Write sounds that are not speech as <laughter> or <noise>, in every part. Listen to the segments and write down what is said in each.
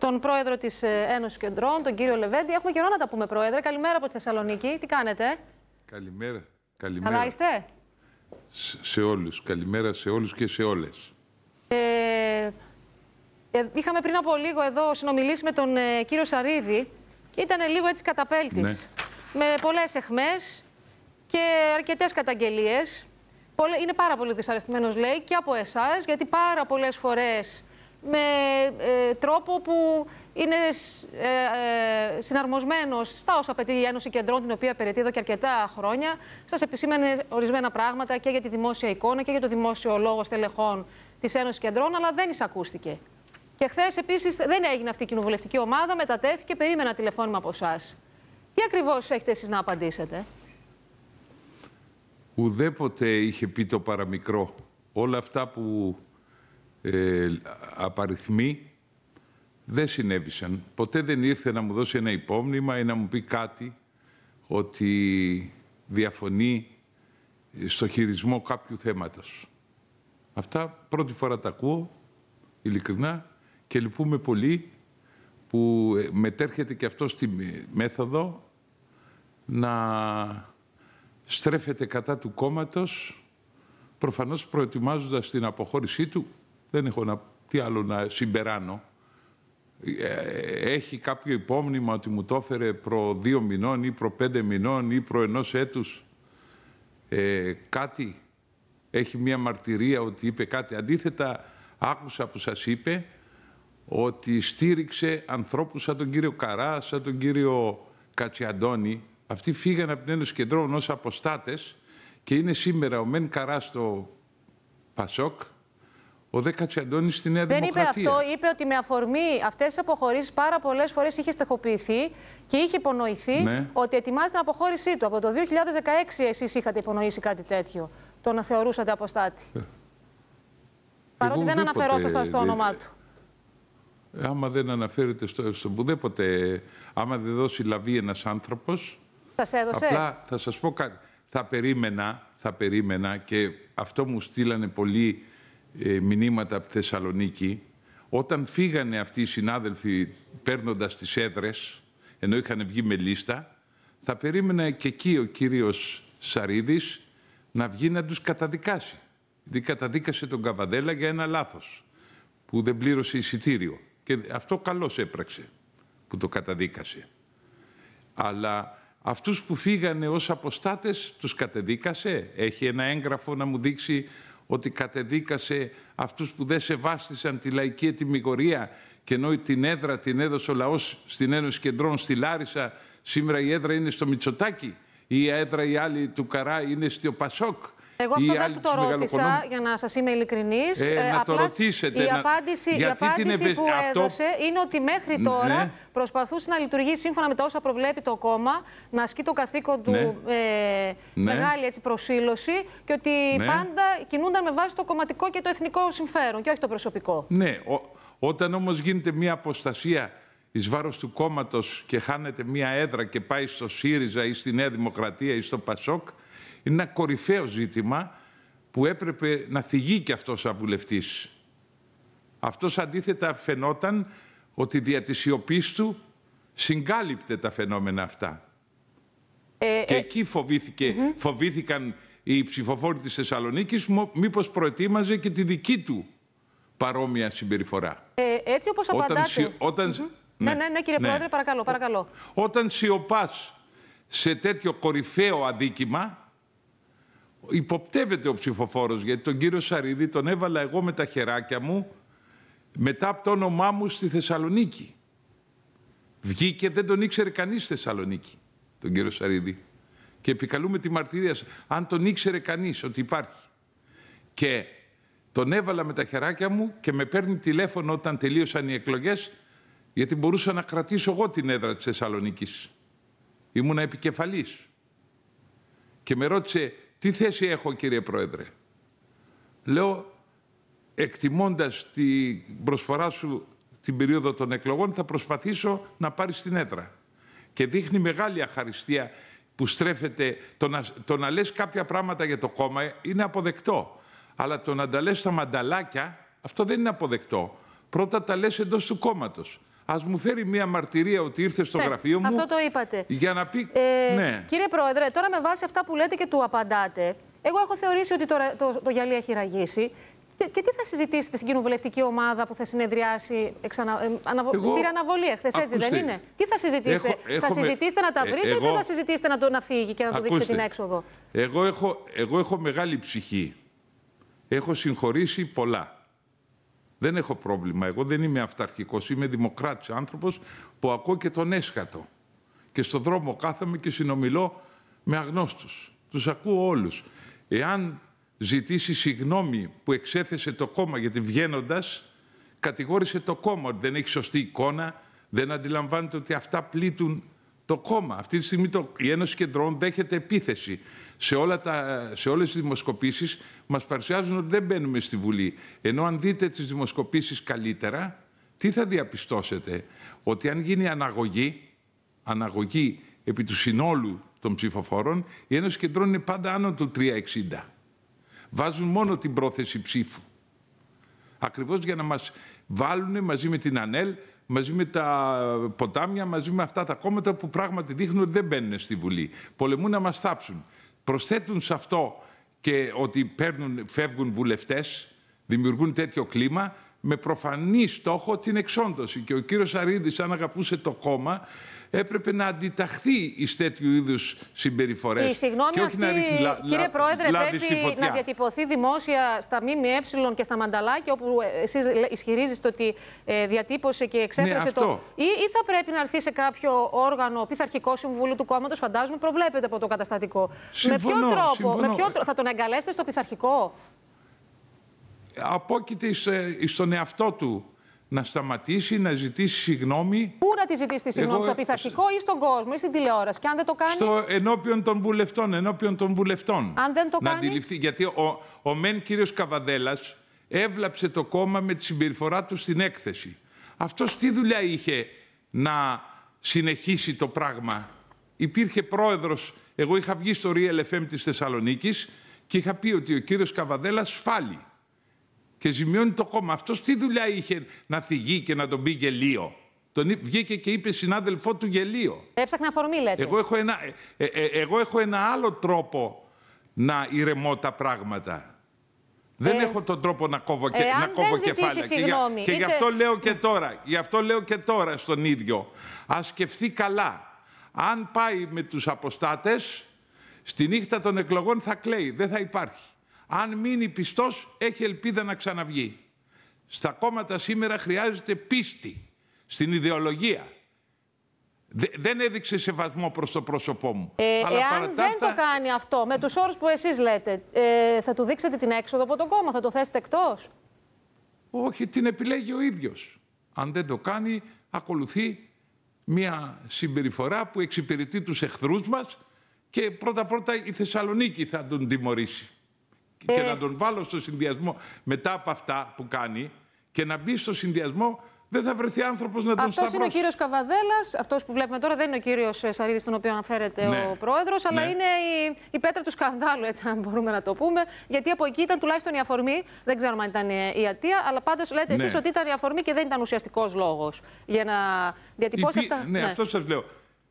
Τον πρόεδρο της ε, Ένωσης Κεντρών, τον κύριο Λεβέντη. Έχουμε καιρό να τα πούμε, πρόεδρε. Καλημέρα από τη Θεσσαλονίκη. Τι κάνετε. Καλημέρα. Καλημέρα. Καλά είστε. Σε όλους. Καλημέρα σε όλους και σε όλες. Ε, ε, είχαμε πριν από λίγο εδώ συνομιλήσει με τον ε, κύριο Σαρίδη και ήταν λίγο έτσι καταπέλτης. Ναι. Με πολλές εχμές και αρκετές καταγγελίες. Είναι πάρα πολύ δυσαρεστημένος, λέει, και από εσάς, γιατί πάρα πολλές φορές με ε, τρόπο που είναι ε, ε συναρμοσμένος στα όσα απαιτεί η Ένωση Κεντρών, την οποία περαιτεί εδώ και αρκετά χρόνια. Σας επισήμανε ορισμένα πράγματα και για τη δημόσια εικόνα και για το δημόσιο λόγο στελεχών της Ένωσης Κεντρών, αλλά δεν εισακούστηκε. Και χθες επίσης δεν έγινε αυτή η κοινοβουλευτική ομάδα, μετατέθηκε, περίμενα τηλεφώνημα από εσάς. Τι ακριβώς έχετε εσείς να απαντήσετε. Ουδέποτε είχε πει το παραμικρό. Όλα αυτά που ε, απαριθμοί δεν συνέβησαν. Ποτέ δεν ήρθε να μου δώσει ένα υπόμνημα ή να μου πει κάτι ότι διαφωνεί στο χειρισμό κάποιου θέματος. Αυτά πρώτη φορά τα ακούω, ειλικρινά, και λυπούμε πολύ που ε, μετέρχεται και αυτό στη μέθοδο να στρέφεται κατά του κόμματος, προφανώς προετοιμάζοντας την αποχώρησή του δεν έχω να, τι άλλο να συμπεράνω. Ε, έχει κάποιο υπόμνημα ότι μου το έφερε προ δύο μηνών ή προ πέντε μηνών ή προ ενός έτους ε, κάτι. Έχει μία μαρτυρία ότι είπε κάτι. Αντίθετα, άκουσα που σας είπε ότι στήριξε ανθρώπους σαν τον κύριο Καρά, σαν τον κύριο Κατσιαντώνη. Αυτοί φύγανε από την Ένωση Κεντρών ως αποστάτες και είναι σήμερα ο Μεν Καρά στο Πασόκ, ο Δε Κατσιαντώνη στη Νέα Δεν Δημοκρατία. Δεν είπε αυτό. Είπε ότι με αφορμή αυτές τις αποχωρήσεις πάρα πολλές φορές είχε στεχοποιηθεί και είχε υπονοηθεί ναι. ότι ετοιμάζεται την αποχώρησή του. Από το 2016 εσείς είχατε υπονοήσει κάτι τέτοιο. Το να θεωρούσατε αποστάτη. Ε. Παρότι δεν αναφερόσασταν στο όνομά του. Ε, άμα δεν αναφέρεται στο, στο πουδέποτε, άμα δεν δώσει λαβή ένας άνθρωπος. θα έδωσε. απλά θα σας πω κάτι. Θα περίμενα, θα περίμενα και αυτό μου στείλανε πολλοί ε, μηνύματα από τη Θεσσαλονίκη, όταν φύγανε αυτοί οι συνάδελφοι παίρνοντας τις έδρες, ενώ είχαν βγει με λίστα, θα περίμενα και εκεί ο κύριος Σαρίδης να βγει να τους καταδικάσει. Δηλαδή καταδίκασε τον Καβαδέλα για ένα λάθος που δεν πλήρωσε εισιτήριο. Και αυτό καλώς έπραξε που το καταδίκασε. Αλλά αυτούς που φύγανε ως αποστάτες τους κατεδίκασε. Έχει ένα έγγραφο να μου δείξει ότι κατεδίκασε αυτούς που δεν σεβάστησαν τη λαϊκή ετοιμιγορία και ενώ την έδρα την έδωσε ο λαός στην Ένωση Κεντρών στη Λάρισα, σήμερα η έδρα είναι στο Μητσοτάκι ή η έδρα η άλλη του Καρά είναι στο Πασόκ. Εγώ αυτό δεν το ρώτησα, για να σας είμαι ειλικρινής. Ε, ε, να το ρωτήσετε. Η απάντηση, να... απάντηση που αυτό... έδωσε είναι ότι μέχρι ναι. τώρα ναι. προσπαθούσε να λειτουργεί σύμφωνα με τα όσα προβλέπει το κόμμα, να ασκεί το καθήκον του ναι. Ε, ναι. μεγάλη έτσι, προσήλωση και ότι ναι. πάντα κινούνταν με βάση το κομματικό και το εθνικό συμφέρον και όχι το προσωπικό. Ναι, όταν όμως γίνεται μια αποστασία εις βάρος του κόμματος και χάνεται μια έδρα και πάει στο ΣΥΡΙΖΑ ή στη Νέα Δημοκρατία ή στο ΠΑΣΟΚ, είναι ένα κορυφαίο ζήτημα που έπρεπε να θυγεί και αυτός ο αβουλευτής. Αυτός αντίθετα φαινόταν ότι δια της σιωπής του συγκάλυπτε τα φαινόμενα αυτά. Ε, και ε, εκεί φοβήθηκε, φοβήθηκαν οι ψηφοφόροι της Θεσσαλονίκης μήπως προετοίμαζε και τη δική του παρόμοια συμπεριφορά. Ε, έτσι όπως απαντάτε. Όταν, όταν, ναι ναι, ναι, ναι, κύριε ναι. Πρόεδρε, παρακαλώ, παρακαλώ. Ό, όταν σιωπάς σε τέτοιο κορυφαίο αδίκημα, υποπτεύεται ο ψηφοφόρος, γιατί τον κύριο Σαρίδη τον έβαλα εγώ με τα χεράκια μου μετά από το όνομά μου στη Θεσσαλονίκη. Βγήκε, δεν τον ήξερε κανείς στη Θεσσαλονίκη, τον κύριο Σαρίδη. Και επικαλούμε τη μαρτυρία αν τον ήξερε κανείς ότι υπάρχει. Και τον έβαλα με τα χεράκια μου και με παίρνει τηλέφωνο όταν τελείωσαν οι εκλογές, γιατί μπορούσα να κρατήσω εγώ την έδρα της Θεσσαλονίκης. Ήμουνα επικεφαλής. Και με ρώτησε, τι θέση έχω κύριε Πρόεδρε. Λέω εκτιμώντας την προσφορά σου την περίοδο των εκλογών θα προσπαθήσω να πάρεις την έδρα. Και δείχνει μεγάλη αχαριστία που στρέφεται, το να, το να λες κάποια πράγματα για το κόμμα είναι αποδεκτό. Αλλά το να τα λες στα μανταλάκια, αυτό δεν είναι αποδεκτό. Πρώτα τα λες εντός του κόμματος. Ας μου φέρει μία μαρτυρία ότι ήρθε στο ναι, γραφείο μου. Αυτό το είπατε. Για να πει. Ε, ναι. Κύριε Πρόεδρε, τώρα με βάση αυτά που λέτε και του απαντάτε, εγώ έχω θεωρήσει ότι το, το, το γυαλί έχει ραγίσει. Και, τι θα συζητήσετε στην κοινοβουλευτική ομάδα που θα συνεδριάσει. Εξανα, ε, αναβο, αναβολή εχθές, έτσι δεν είναι. Τι θα συζητήσετε, θα συζητήσετε να τα ε, βρείτε ή θα συζητήσετε να, το, να και να το δείξετε την έξοδο. Εγώ έχω, εγώ έχω μεγάλη ψυχή. Έχω συγχωρήσει πολλά. Δεν έχω πρόβλημα. Εγώ δεν είμαι αυταρχικός, είμαι δημοκράτης άνθρωπος που ακούω και τον έσχατο. Και στον δρόμο κάθομαι και συνομιλώ με αγνώστους. Τους ακούω όλους. Εάν ζητήσει συγγνώμη που εξέθεσε το κόμμα, γιατί βγαίνοντας, κατηγόρησε το κόμμα ότι δεν έχει σωστή εικόνα, δεν αντιλαμβάνεται ότι αυτά πλήττουν το κόμμα. Αυτή τη στιγμή το, η Ένωση Κεντρών δέχεται επίθεση. Σε, όλα τα, σε όλες τις δημοσκοπήσεις μας παρουσιάζουν ότι δεν μπαίνουμε στη Βουλή. Ενώ αν δείτε τις δημοσκοπήσεις καλύτερα, τι θα διαπιστώσετε. Ότι αν γίνει αναγωγή, αναγωγή επί του συνόλου των ψηφοφόρων, η Ένωση Κεντρών είναι πάντα άνω του 360. Βάζουν μόνο την πρόθεση ψήφου. Ακριβώς για να μας βάλουν μαζί με την ΑΝΕΛ, μαζί με τα ποτάμια, μαζί με αυτά τα κόμματα που πράγματι δείχνουν ότι δεν μπαίνουν στη Βουλή. Πολεμούν να μας θάψουν. Προσθέτουν σε αυτό και ότι παίρνουν, φεύγουν βουλευτές, δημιουργούν τέτοιο κλίμα, με προφανή στόχο την εξόντωση. Και ο κύριος Αρίδης, αν αγαπούσε το κόμμα, έπρεπε να αντιταχθεί εις τέτοιου είδους συμπεριφορές. Η ε, συγγνώμη αυτή, κύριε Πρόεδρε, πρέπει να διατυπωθεί δημόσια στα ΜΜΕ και στα Μανταλάκια, όπου ε, εσείς ισχυρίζεστε ότι ε, διατύπωσε και εξέφρασε ναι, το... Ή, ή θα πρέπει να έρθει σε κάποιο όργανο, πειθαρχικό συμβούλου του κόμματος, φαντάζομαι προβλέπεται από το καταστατικό. Συμφωνώ, με ποιο τρόπο, με ποιο, θα τον εγκαλέσετε στο πειθαρχικό απόκειται στον εαυτό του να σταματήσει, να ζητήσει συγγνώμη τη ζητήσει τη συγγνώμη στο πειθαρχικό ή στον κόσμο ή στην τηλεόραση. Και αν δεν το κάνει. Στο ενώπιον των βουλευτών. Ενώπιον των βουλευτών. Αν δεν το κάνει. Να αντιληφθεί. Γιατί ο, ο μεν κύριος Καβαδέλλα έβλαψε το κόμμα με τη συμπεριφορά του στην έκθεση. Αυτός τι δουλειά είχε να συνεχίσει το πράγμα. Υπήρχε πρόεδρος. Εγώ είχα βγει στο Real FM της Θεσσαλονίκης και είχα πει ότι ο κύριος Καβαδέλλα σφάλει και ζημιώνει το κόμμα. Αυτός τι δουλειά είχε να θυγεί και να τον πει γελίο. Τον βγήκε και είπε συνάδελφό του γελίο. Έψαχνα αφορμή, λέτε. Εγώ έχω ένα, ε, ε, ε, εγώ έχω ένα άλλο τρόπο να ηρεμώ τα πράγματα. Δεν έχω τον τρόπο να κόβω, ε, να κόβω κεφάλαια. Συγγνώμη, και, γι' αυτό λέω και τώρα, γι' αυτό λέω και τώρα στον ίδιο. Α σκεφτεί καλά. Αν πάει με τους αποστάτες, στη νύχτα των εκλογών θα κλαίει, δεν θα υπάρχει. Αν μείνει πιστός, έχει ελπίδα να ξαναβγεί. Στα κόμματα σήμερα χρειάζεται πίστη στην ιδεολογία. Δεν έδειξε σεβασμό προς το πρόσωπό μου. Ε, Αλλά εάν δεν το κάνει αυτό, με τους όρους που εσείς λέτε, ε, θα του δείξετε την έξοδο από τον κόμμα, θα το θέσετε εκτός. Όχι, την επιλέγει ο ίδιος. Αν δεν το κάνει, ακολουθεί μια συμπεριφορά που εξυπηρετεί τους εχθρούς μας και πρώτα-πρώτα η Θεσσαλονίκη θα τον τιμωρήσει. Και ε. να τον βάλω στο συνδυασμό μετά από αυτά που κάνει και να μπει στο συνδυασμό δεν θα βρεθεί άνθρωπος να τον σταυρώσει. Αυτό είναι ο κύριος Καβαδέλας. Αυτός που βλέπουμε τώρα δεν είναι ο κύριος ε, Σαρίδης, τον οποίο αναφέρεται ναι. ο πρόεδρος, αλλά ναι. είναι η, η πέτρα του σκανδάλου, έτσι, αν μπορούμε να το πούμε. Γιατί από εκεί ήταν τουλάχιστον η αφορμή. Δεν ξέρω αν ήταν ε, η αιτία, αλλά πάντως λέτε ναι. εσείς ότι ήταν η αφορμή και δεν ήταν ουσιαστικός λόγος για να διατυπώσει Υπή... αυτά. Ναι, ναι. αυτό σας λέω.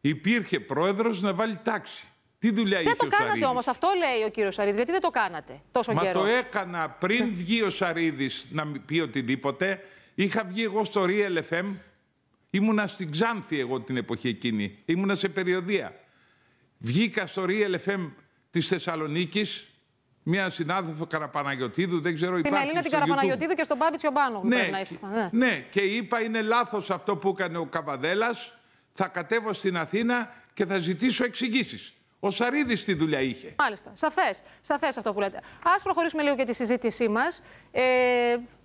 Υπήρχε πρόεδρος να βάλει τάξη. Τι δουλειά δεν είχε το κάνατε όμως, αυτό λέει ο κύριος Σαρίδης. Γιατί δεν το κάνατε τόσο Μα καιρό. Μα το έκανα πριν βγει ο Σαρίδης να πει οτιδήποτε. Είχα βγει εγώ στο Real FM, ήμουνα στην Ξάνθη εγώ την εποχή εκείνη, ήμουνα σε περιοδία. Βγήκα στο Real FM της Θεσσαλονίκης, μια συνάδελφο Καραπαναγιωτίδου, δεν ξέρω υπάρχει Την Ελλήνα την Καραπαναγιωτίδου και στον Μπάμπη Τσιομπάνο. Ναι. ναι, ναι. ναι, και είπα είναι λάθος αυτό που έκανε ο Καβαδέλας, θα κατέβω στην Αθήνα και θα ζητήσω εξηγήσεις. Ο Σαρίδης τη δουλειά είχε. Μάλιστα. Σαφές. αυτό που λέτε. Ας προχωρήσουμε λίγο και τη συζήτησή μας. Ε,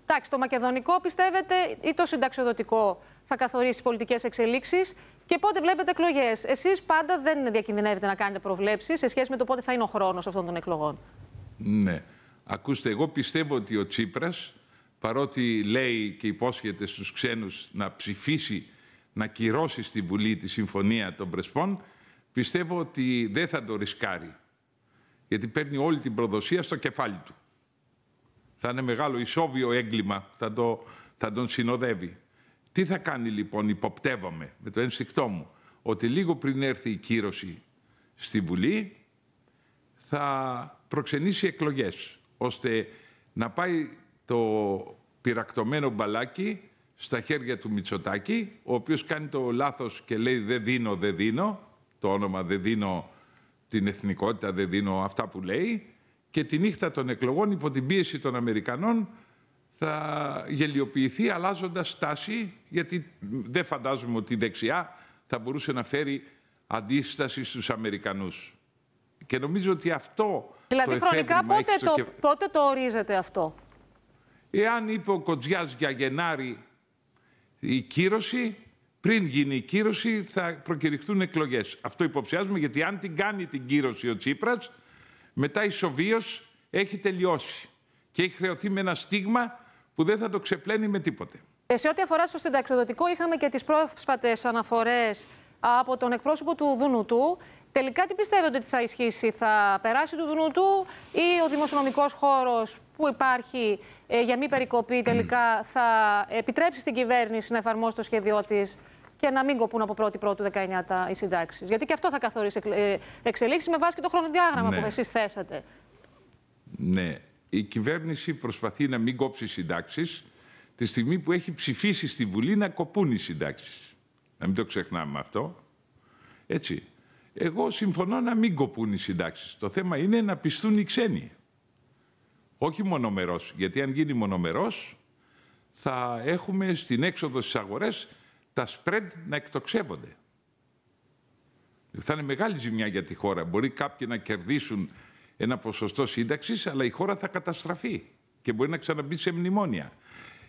Εντάξει, το μακεδονικό πιστεύετε ή το συνταξιοδοτικό θα καθορίσει πολιτικές εξελίξεις Και πότε βλέπετε εκλογές. Εσείς πάντα δεν διακινδυνεύετε να κάνετε προβλέψεις σε σχέση με το πότε θα είναι ο χρόνος αυτών των εκλογών. Ναι. Ακούστε, εγώ πιστεύω ότι ο Τσίπρας, παρότι λέει και υπόσχεται στους ξένους να ψηφίσει, να κυρώσει στη Βουλή τη Συμφωνία των Πρεσπών, πιστεύω ότι δεν θα το ρισκάρει. Γιατί παίρνει όλη την προδοσία στο κεφάλι του. Θα είναι μεγάλο ισόβιο έγκλημα, θα, το, θα τον συνοδεύει. Τι θα κάνει λοιπόν, υποπτεύομαι με το ένστικτό μου, ότι λίγο πριν έρθει η κύρωση στη Βουλή, θα προξενήσει εκλογές, ώστε να πάει το πυρακτωμένο μπαλάκι στα χέρια του Μητσοτάκη, ο οποίος κάνει το λάθος και λέει «δεν δίνω, δεν δίνω», το όνομα «δεν δίνω την εθνικότητα», «δεν δίνω αυτά που λέει», και τη νύχτα των εκλογών υπό την πίεση των Αμερικανών θα γελιοποιηθεί αλλάζοντας στάση, γιατί δεν φαντάζομαι ότι η δεξιά θα μπορούσε να φέρει αντίσταση στους Αμερικανούς. Και νομίζω ότι αυτό δηλαδή, το χρονικά πότε το, πότε το ορίζεται αυτό. Εάν είπε ο Κοντζιάς για Γενάρη η κύρωση, πριν γίνει η κύρωση θα προκηρυχθούν εκλογές. Αυτό υποψιάζουμε γιατί αν την κάνει την κύρωση ο Τσίπρας, μετά Σοβίος έχει τελειώσει και έχει χρεωθεί με ένα στίγμα που δεν θα το ξεπλένει με τίποτε. Ε, σε ό,τι αφορά στο συνταξιοδοτικό, είχαμε και τις πρόσφατες αναφορές από τον εκπρόσωπο του Δουνουτού. Τελικά τι πιστεύετε ότι θα ισχύσει, θα περάσει του Δουνουτού ή ο δημοσιονομικός χώρος που υπάρχει ε, για μη περικοπή τελικά θα επιτρέψει στην κυβέρνηση να εφαρμόσει το σχέδιό της και να μην κοπούν από 1η Πρώτου 19 οι συντάξεις. Γιατί και αυτό θα καθορίσει ε, εξελίξεις με βάση και το χρονοδιάγραμμα ναι. που εσείς θέσατε. Ναι. Η κυβέρνηση προσπαθεί να μην κόψει συντάξεις τη στιγμή που έχει ψηφίσει στη Βουλή να κοπούν οι συντάξεις. Να μην το ξεχνάμε αυτό. Έτσι. Εγώ συμφωνώ να μην κοπούν οι συντάξεις. Το θέμα είναι να πιστούν οι ξένοι. Όχι μονομερός, γιατί αν γίνει μονομερός θα έχουμε στην έξοδο στις αγορές τα spread να εκτοξεύονται. Θα είναι μεγάλη ζημιά για τη χώρα. Μπορεί κάποιοι να κερδίσουν ένα ποσοστό σύνταξης, αλλά η χώρα θα καταστραφεί και μπορεί να ξαναμπεί σε μνημόνια.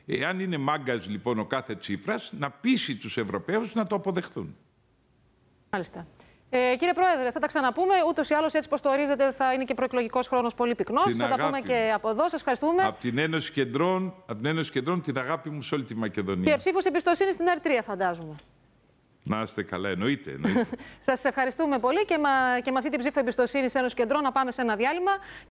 Εάν είναι μάγκας λοιπόν ο κάθε Τσίπρας, να πείσει τους Ευρωπαίους να το αποδεχθούν. Μάλιστα. Ε, κύριε Πρόεδρε, θα τα ξαναπούμε. Ούτως ή άλλως, έτσι πως το ορίζετε, θα είναι και προεκλογικός χρόνος πολύ πυκνός. Θα τα πούμε και από εδώ. Σας ευχαριστούμε. Από την, Ένωση Κεντρών, από την Ένωση Κεντρών, την αγάπη μου σε όλη τη Μακεδονία. Και ψήφος εμπιστοσύνης στην Ερτρία, φαντάζομαι. Να είστε καλά, εννοείται. εννοείται. <laughs> Σας ευχαριστούμε πολύ και, και με αυτή την ψήφο εμπιστοσύνης Ένωση Κεντρών να πάμε σε ένα διάλειμμα.